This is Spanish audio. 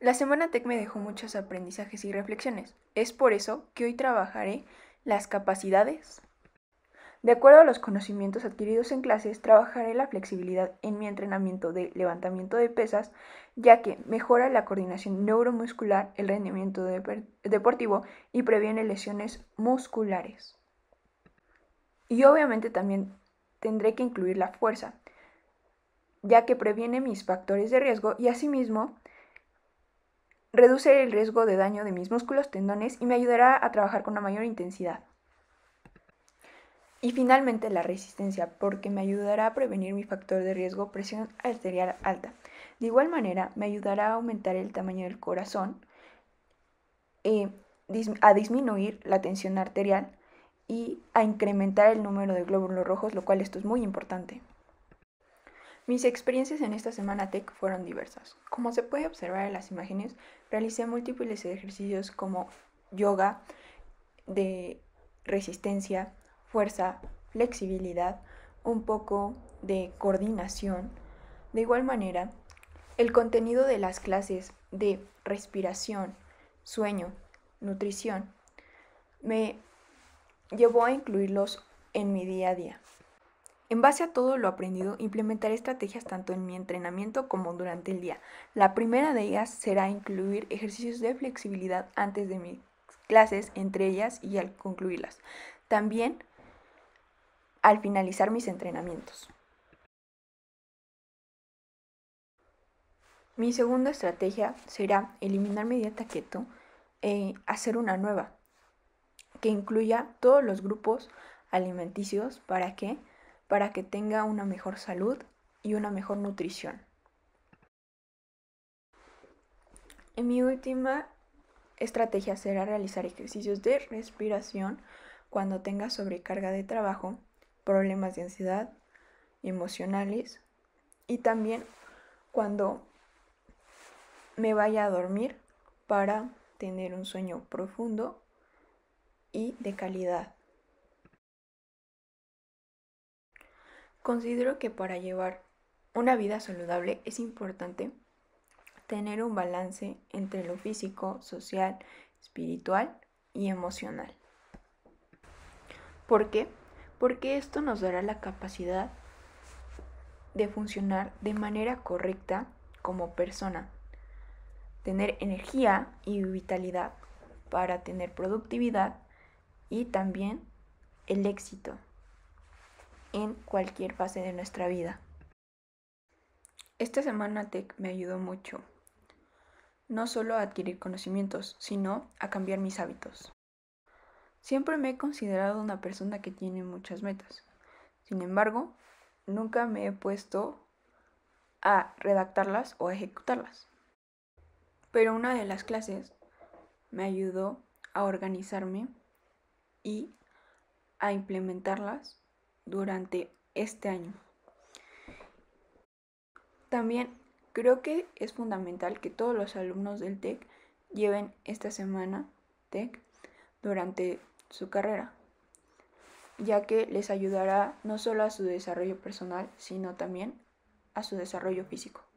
La Semana TEC me dejó muchos aprendizajes y reflexiones. Es por eso que hoy trabajaré las capacidades. De acuerdo a los conocimientos adquiridos en clases, trabajaré la flexibilidad en mi entrenamiento de levantamiento de pesas, ya que mejora la coordinación neuromuscular, el rendimiento deportivo y previene lesiones musculares. Y obviamente también tendré que incluir la fuerza, ya que previene mis factores de riesgo y asimismo reduce el riesgo de daño de mis músculos, tendones y me ayudará a trabajar con una mayor intensidad. Y finalmente la resistencia, porque me ayudará a prevenir mi factor de riesgo presión arterial alta. De igual manera, me ayudará a aumentar el tamaño del corazón, eh, a disminuir la tensión arterial y a incrementar el número de glóbulos rojos, lo cual esto es muy importante. Mis experiencias en esta semana tech fueron diversas. Como se puede observar en las imágenes, realicé múltiples ejercicios como yoga, de resistencia, fuerza, flexibilidad, un poco de coordinación. De igual manera, el contenido de las clases de respiración, sueño, nutrición, me llevó a incluirlos en mi día a día. En base a todo lo aprendido, implementaré estrategias tanto en mi entrenamiento como durante el día. La primera de ellas será incluir ejercicios de flexibilidad antes de mis clases, entre ellas y al concluirlas. También al finalizar mis entrenamientos. Mi segunda estrategia será eliminar mi dieta keto e hacer una nueva que incluya todos los grupos alimenticios para que para que tenga una mejor salud y una mejor nutrición. mi última estrategia será realizar ejercicios de respiración cuando tenga sobrecarga de trabajo, problemas de ansiedad emocionales y también cuando me vaya a dormir para tener un sueño profundo y de calidad. Considero que para llevar una vida saludable es importante tener un balance entre lo físico, social, espiritual y emocional. ¿Por qué? Porque esto nos dará la capacidad de funcionar de manera correcta como persona, tener energía y vitalidad para tener productividad y también el éxito en cualquier fase de nuestra vida. Esta semana Tech me ayudó mucho, no solo a adquirir conocimientos, sino a cambiar mis hábitos. Siempre me he considerado una persona que tiene muchas metas. Sin embargo, nunca me he puesto a redactarlas o a ejecutarlas. Pero una de las clases me ayudó a organizarme y a implementarlas durante este año. También creo que es fundamental que todos los alumnos del TEC lleven esta semana TEC durante su carrera, ya que les ayudará no solo a su desarrollo personal, sino también a su desarrollo físico.